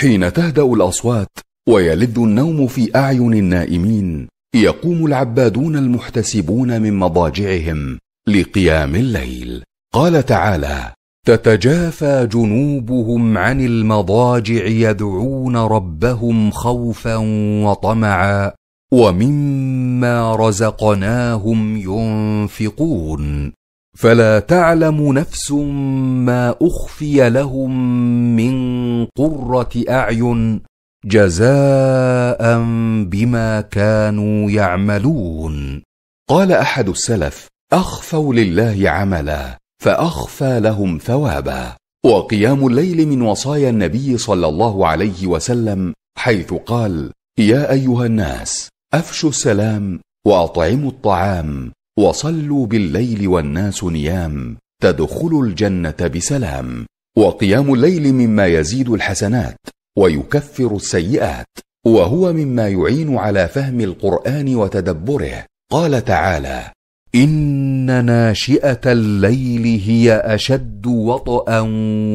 حين تهدا الاصوات ويلد النوم في اعين النائمين يقوم العبادون المحتسبون من مضاجعهم لقيام الليل قال تعالى تتجافى جنوبهم عن المضاجع يدعون ربهم خوفا وطمعا ومما رزقناهم ينفقون فلا تعلم نفس ما اخفي لهم من قره اعين جزاء بما كانوا يعملون قال احد السلف اخفوا لله عملا فاخفى لهم ثوابا وقيام الليل من وصايا النبي صلى الله عليه وسلم حيث قال يا ايها الناس افشوا السلام واطعموا الطعام وصلوا بالليل والناس نيام تدخلوا الجنه بسلام وقيام الليل مما يزيد الحسنات ويكفر السيئات وهو مما يعين على فهم القران وتدبره قال تعالى ان ناشئه الليل هي اشد وطئا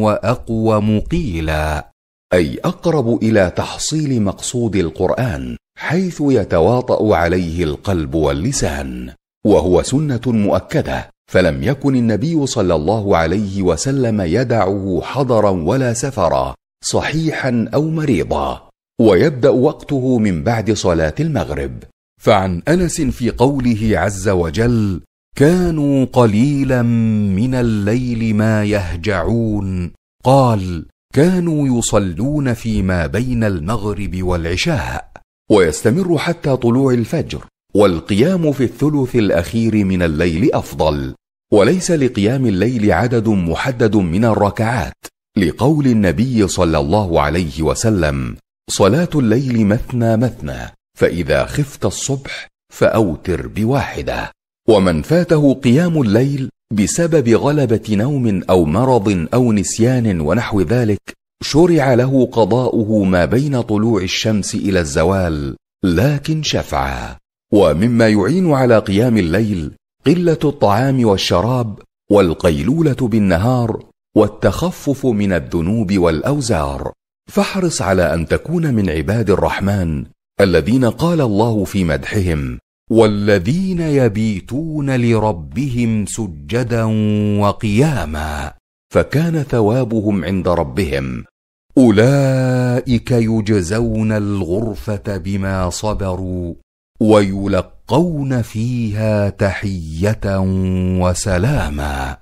واقوم قيلا اي اقرب الى تحصيل مقصود القران حيث يتواطا عليه القلب واللسان وهو سنه مؤكده فلم يكن النبي صلى الله عليه وسلم يدعه حضرا ولا سفرا صحيحا او مريضا ويبدا وقته من بعد صلاه المغرب فعن انس في قوله عز وجل كانوا قليلا من الليل ما يهجعون قال كانوا يصلون فيما بين المغرب والعشاء ويستمر حتى طلوع الفجر والقيام في الثلث الاخير من الليل افضل وليس لقيام الليل عدد محدد من الركعات لقول النبي صلى الله عليه وسلم صلاه الليل مثنى مثنى فاذا خفت الصبح فاوتر بواحده ومن فاته قيام الليل بسبب غلبه نوم او مرض او نسيان ونحو ذلك شرع له قضاؤه ما بين طلوع الشمس الى الزوال لكن شفعا ومما يعين على قيام الليل قله الطعام والشراب والقيلوله بالنهار والتخفف من الذنوب والاوزار فاحرص على ان تكون من عباد الرحمن الذين قال الله في مدحهم والذين يبيتون لربهم سجدا وقياما فكان ثوابهم عند ربهم اولئك يجزون الغرفه بما صبروا ويلقون فيها تحيه وسلاما